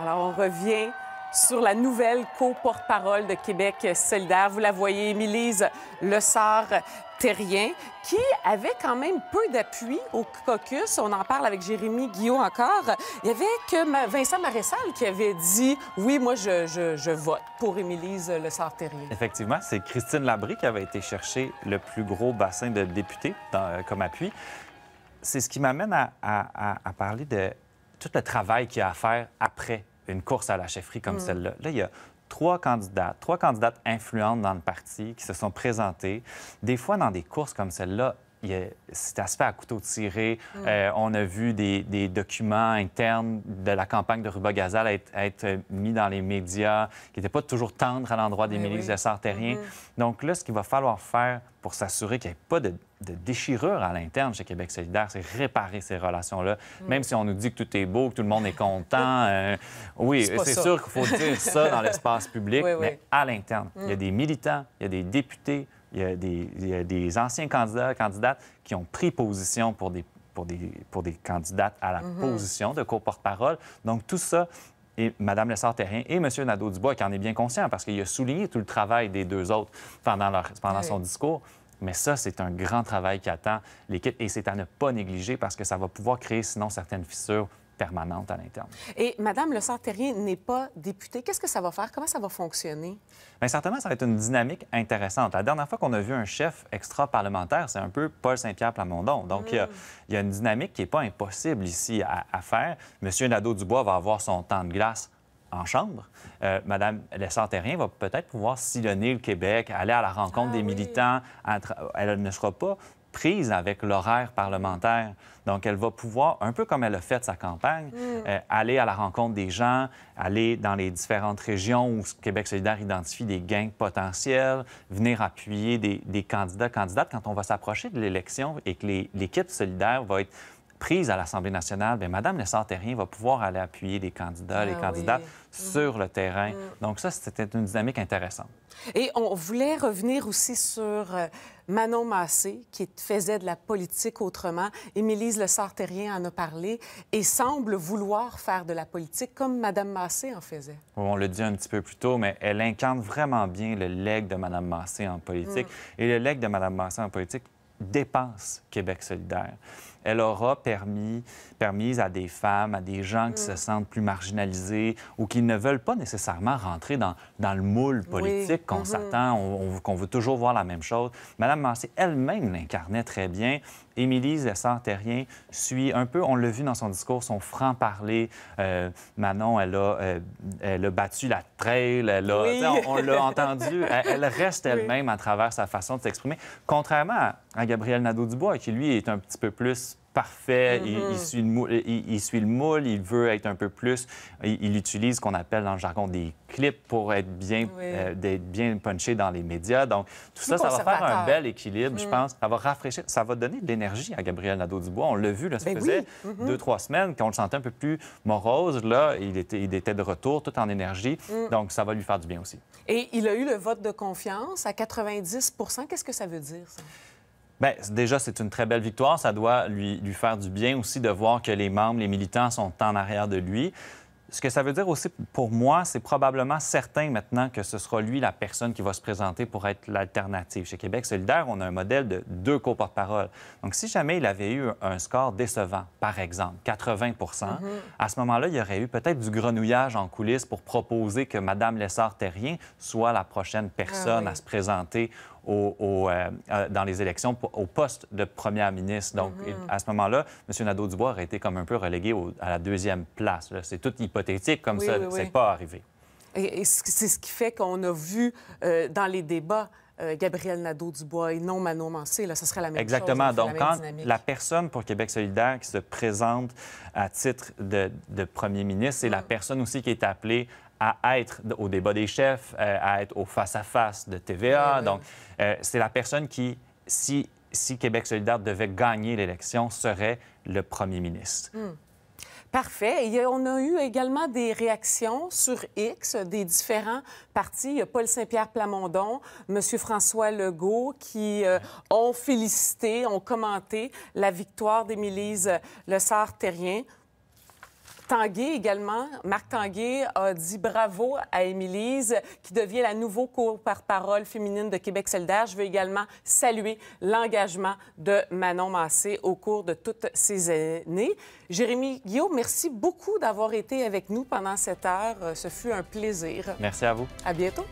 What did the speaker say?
Alors, on revient sur la nouvelle co-porte-parole de Québec solidaire. Vous la voyez, Émilise Lessard-Terrien, qui avait quand même peu d'appui au caucus. On en parle avec Jérémy Guillaume encore. Il y avait que Vincent Maressal qui avait dit « Oui, moi, je, je, vote pour Émilise Lessard-Terrien ». Effectivement, c'est Christine Labrie qui avait été chercher le plus gros bassin de députés euh, comme appui. C'est ce qui m'amène à parler de tout le travail qu'il y a à faire après une course à la chefferie comme mm. celle-là. Là, il y a trois candidats, trois candidates influentes dans le parti qui se sont présentées, des fois dans des courses comme celle-là cet aspect à couteau tiré. Euh, on a vu des, documents internes de la campagne de Ruba Gazal être, mis dans les médias, qui n'étaient pas toujours tendres à l'endroit des milices de Sartérien. Mm-hmm. Donc là, ce qu'il va falloir faire pour s'assurer qu'il n'y ait pas de, déchirure à l'interne chez Québec solidaire, c'est réparer ces relations-là. Mm. Même si on nous dit que tout est beau, que tout le monde est content, euh, oui, c'est sûr qu'il faut dire ça dans l'espace public, mais à l'interne, il y a mm. des militants, il y a des députés, il y a des, anciens candidats, candidates qui ont pris position pour des, pour candidates à la mhm. position de co-porte-parole. Donc, tout ça, et Mme lessard et M. Nadeau-Dubois, qui en est bien conscient parce qu'il a souligné tout le travail des deux autres pendant, leur, pendant son discours. Mais ça, c'est un grand travail qui attend l'équipe et c'est à ne pas négliger parce que ça va pouvoir créer sinon certaines fissures permanente à l'interne. Et Madame Le Sartérien n'est pas députée. Qu'est-ce que ça va faire? Comment ça va fonctionner? Bien, certainement, ça va être une dynamique intéressante. La dernière fois qu'on a vu un chef extra-parlementaire, c'est un peu Paul Saint-Pierre Plamondon. Donc, il, y, a, hmm. une dynamique qui n'est pas impossible ici à, faire. Monsieur Nadeau-Dubois va avoir son temps de glace en chambre. Euh, Le Le terrien va peut-être pouvoir sillonner le Québec, aller à la rencontre ah des militants. Elle ne sera pas prise avec l'horaire parlementaire. Donc, elle va pouvoir, un peu comme elle a fait sa campagne, mm. euh, aller à la rencontre des gens, aller dans les différentes régions où Québec solidaire identifie des gains potentiels, venir appuyer des, des candidats, candidates. Quand on va s'approcher de l'élection et que l'équipe solidaire va être prise à l'Assemblée nationale, bien, Mme Lessard-Terrien va pouvoir aller appuyer les candidats, les ah candidates mm. sur le terrain. Mm. Donc ça, c'était une dynamique intéressante. Et on voulait revenir aussi sur euh, Manon Massé, qui faisait de la politique autrement. Émilise Le terrien en a parlé et semble vouloir faire de la politique comme Mme Massé en faisait. On le dit un petit peu plus tôt, mais elle incarne vraiment bien le leg de Mme Massé en politique. Mm. Et le leg de Mme Massé en politique dépense Québec solidaire. Elle aura permis, permise à des femmes, à des gens qui se mm. sentent plus marginalisés ou qui ne veulent pas nécessairement rentrer dans, le moule politique qu'on mm-hmm. s'attend, qu'on veut toujours voir la même chose. Madame Massé elle-même l'incarnait très bien Émilie Lessard-Terrien suit un peu, on l'a vu dans son discours, son franc-parler. Euh, Manon, euh, elle a, battu la trail, elle on, l'a entendu. Elle, reste elle-même à travers sa façon de s'exprimer, contrairement à, Gabriel Nadeau-Dubois, qui, lui, est un petit peu plus parfait, il, mm-hmm. suit le moule, il, suit le moule, il veut être un peu plus. Il, utilise ce qu'on appelle dans le jargon des clips pour être bien, euh, bien punché dans les médias. Donc, tout ça, ça va faire un bel équilibre, je mm. pense. Ça va rafraîchir, ça va donner de l'énergie à Gabriel Nadeau-Dubois. On l'a vu, là, ça ben faisait mm-hmm. deux, trois semaines qu'on le sentait un peu plus morose. Là, il était, il était de retour, tout en énergie. Mm. Donc, ça va lui faire du bien aussi. Et il a eu le vote de confiance à 90 Qu'est-ce que ça veut dire, ça? Bien, déjà, c'est une très belle victoire. Ça doit lui, lui faire du bien aussi de voir que les membres, les militants sont en arrière de lui. Ce que ça veut dire aussi pour moi, c'est probablement certain maintenant que ce sera lui la personne qui va se présenter pour être l'alternative. Chez Québec solidaire, on a un modèle de deux co-porte-parole. Donc, si jamais il avait eu un score décevant, par exemple, 80 mm-hmm. à ce moment-là, il y aurait eu peut-être du grenouillage en coulisses pour proposer que Mme Lessard-Terrien soit la prochaine ah personne à se présenter au, euh, dans les élections au poste de première ministre. Donc, ah. à ce moment-là, M. Nadeau-Dubois aurait été comme un peu relégué à la deuxième place. C'est tout hypothétique comme ça, c'est pas arrivé. Et, c'est ce qui fait qu'on a vu euh, dans les débats euh, Gabriel Nadeau-Dubois et non Manon Mancé. Là, ce serait la même chose. Exactement. Donc, la quand la personne pour Québec solidaire qui se présente à titre de, premier ministre, c'est la ah. personne aussi qui est appelée à être au débat des chefs, euh, à être au face-à-face de TVA. Donc, euh, c'est la personne qui, si, si Québec solidaire devait gagner l'élection, serait le premier ministre. Hmm. Parfait. Et euh, on a eu également des réactions sur X des différents partis. Il y a Paul Saint-Pierre Plamondon, M. François Legault, qui ont félicité, ont commenté la victoire d'Émilise Le Sartre-Terrien. Tanguay également. Marc Tanguay a dit bravo à Émilise, qui devient la nouveau cour par parole féminine de Québec solidaire. Je veux également saluer l'engagement de Manon Massé au cours de toutes ces années. Jérémy Guillaume, merci beaucoup d'avoir été avec nous pendant cette heure. Euh, ce fut un plaisir. Merci à vous. À bientôt.